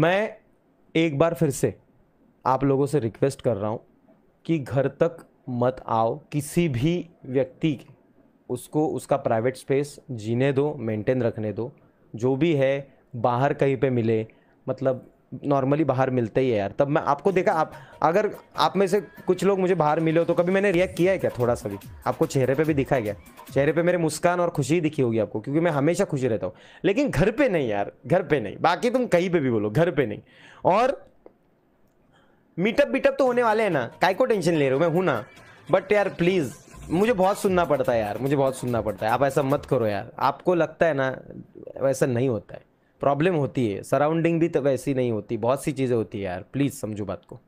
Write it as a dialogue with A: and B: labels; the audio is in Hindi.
A: मैं एक बार फिर से आप लोगों से रिक्वेस्ट कर रहा हूँ कि घर तक मत आओ किसी भी व्यक्ति के उसको उसका प्राइवेट स्पेस जीने दो मेंटेन रखने दो जो भी है बाहर कहीं पे मिले मतलब नॉर्मली बाहर मिलते ही है यार तब मैं आपको देखा आप अगर आप में से कुछ लोग मुझे बाहर मिले हो तो कभी मैंने रिएक्ट किया है क्या थोड़ा सा भी आपको चेहरे पे भी दिखा है क्या चेहरे पे मेरे मुस्कान और खुशी दिखी होगी आपको क्योंकि मैं हमेशा खुश रहता हूँ लेकिन घर पे नहीं यार घर पे नहीं बाकी तुम कहीं पर भी बोलो घर पे नहीं और मीटअप बीटअप तो होने वाले हैं ना काय को टेंशन ले रहे हो मैं हूँ ना बट यार प्लीज़ मुझे बहुत सुनना पड़ता है यार मुझे बहुत सुनना पड़ता है आप ऐसा मत करो यार आपको लगता है ना वैसा नहीं होता है प्रॉब्लम होती है सराउंडिंग भी तो वैसी नहीं होती बहुत सी चीज़ें होती है यार प्लीज़ समझो बात को